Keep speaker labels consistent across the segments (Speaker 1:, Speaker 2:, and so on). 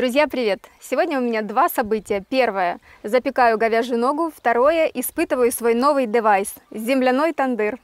Speaker 1: Друзья, привет! Сегодня у меня два события. Первое – запекаю говяжью ногу. Второе – испытываю свой новый девайс – земляной тандыр.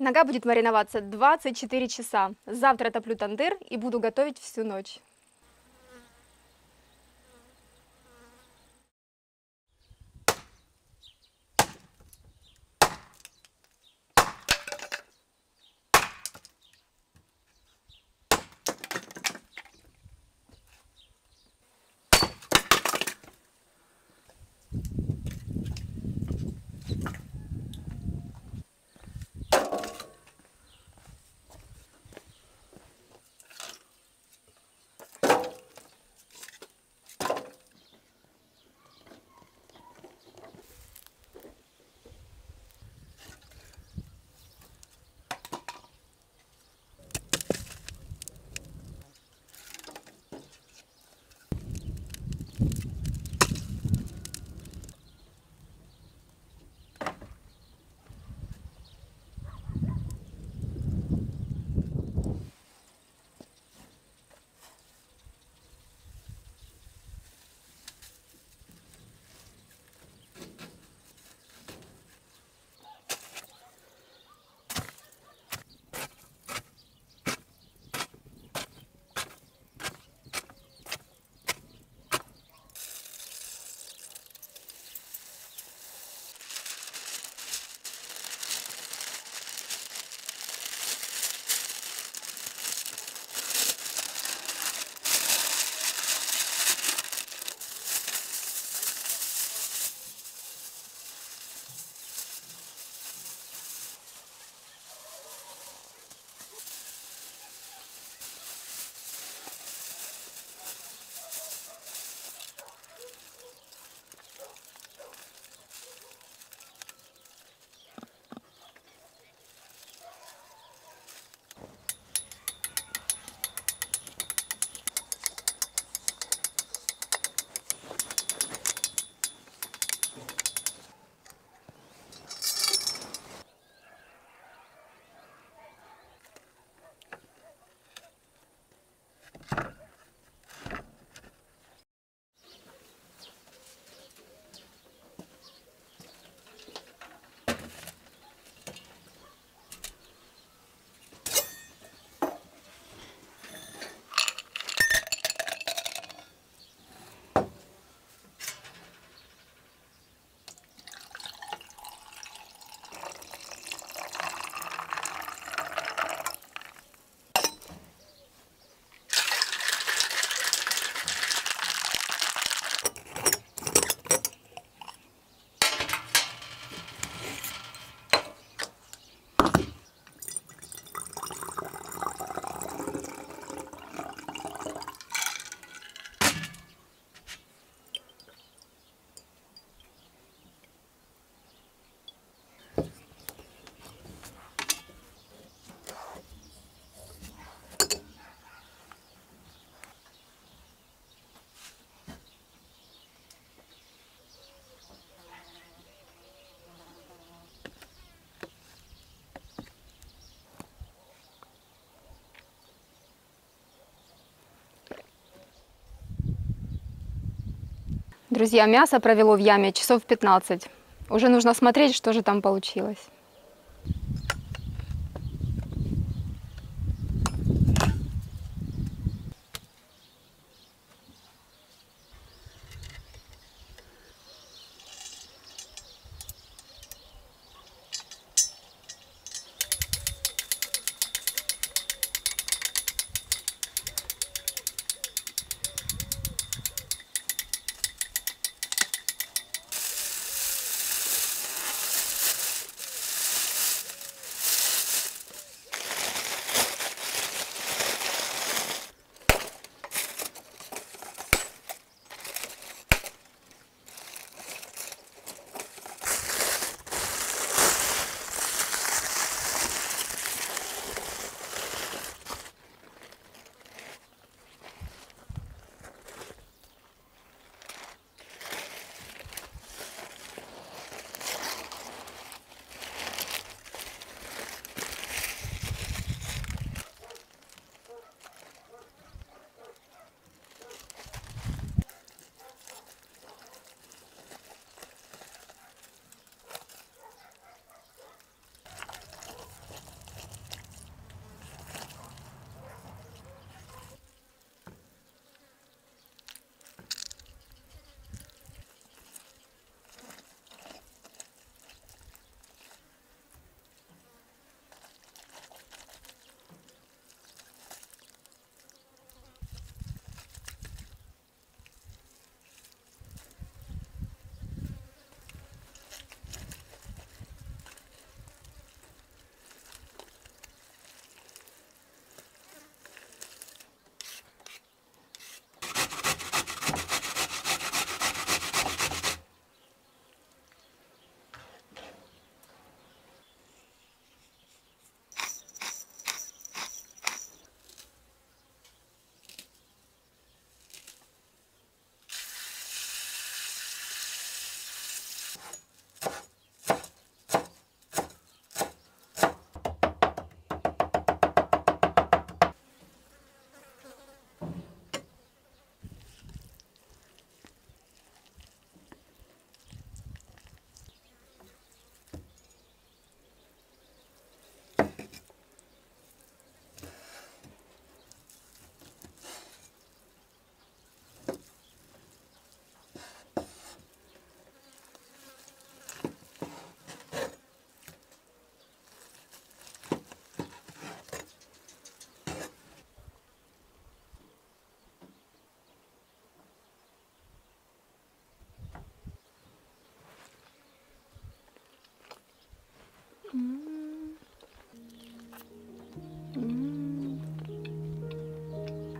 Speaker 1: Нога будет мариноваться 24 часа. Завтра топлю тандыр и буду готовить всю ночь. Друзья, мясо провело в яме часов 15. Уже нужно смотреть, что же там получилось.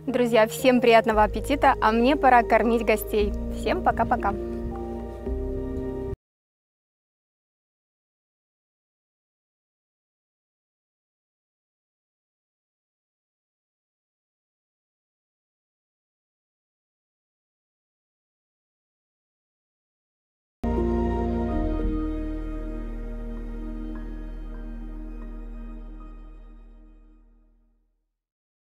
Speaker 1: Друзья, всем приятного аппетита, а мне пора кормить гостей. Всем пока-пока.